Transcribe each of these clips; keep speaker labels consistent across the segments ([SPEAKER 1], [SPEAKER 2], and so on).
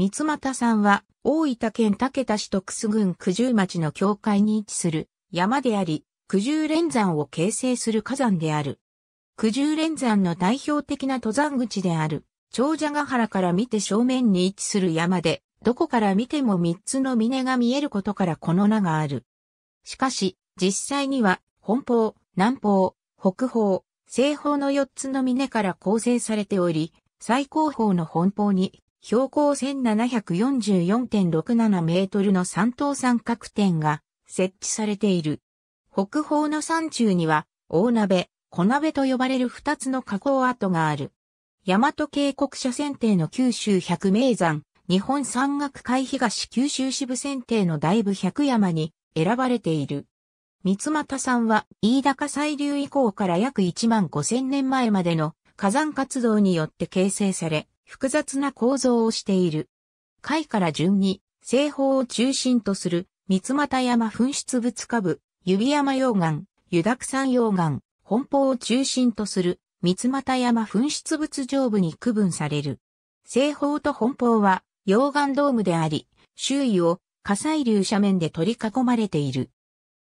[SPEAKER 1] 三俣
[SPEAKER 2] 山は、大分県竹田市徳須郡九十町の境界に位置する山であり、九十連山を形成する火山である。九十連山の代表的な登山口である、長者ヶ原から見て正面に位置する山で、どこから見ても三つの峰が見えることからこの名がある。しかし、実際には、本方、南方、北方、西方の四つの峰から構成されており、最高峰の本方に標高1744.67メートルの三等三角点が設置されている。北方の山中には、大鍋、小鍋と呼ばれる二つの加口跡がある。大和渓谷社選定の九州百名山、日本山岳会東九州支部選定の大部百山に選ばれている。三又さんは、飯高祭流以降から約1万5000年前までの火山活動によって形成され、複雑な構造をしている。海から順に西方を中心とする三股山噴出物下部、指山溶岩、湯沢山溶岩、本方を中心とする三股山噴出物上部に区分される。西方と本方は溶岩ドームであり、周囲を火砕流斜面で取り囲まれている。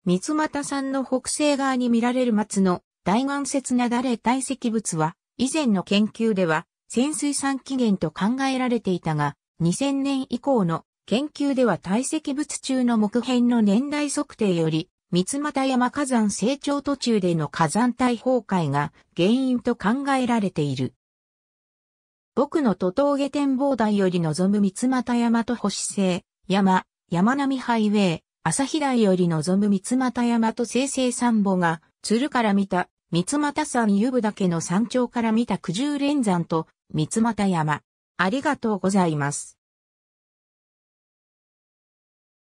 [SPEAKER 2] 三股山の北西側に見られる松の大岩節なだれ堆積物は、以前の研究では潜水産起源と考えられていたが、2000年以降の研究では堆積物中の木片の年代測定より、三股山火山成長途中での火山帯崩壊が原因と考えられている。僕の都峠展望台より望む三股山と星星、山、山並ハイウェイ、朝日台より望む三股山と生成三歩が、鶴から見た三俣山湯部岳の山頂から見た九十連山と三俣山。ありがとうございます。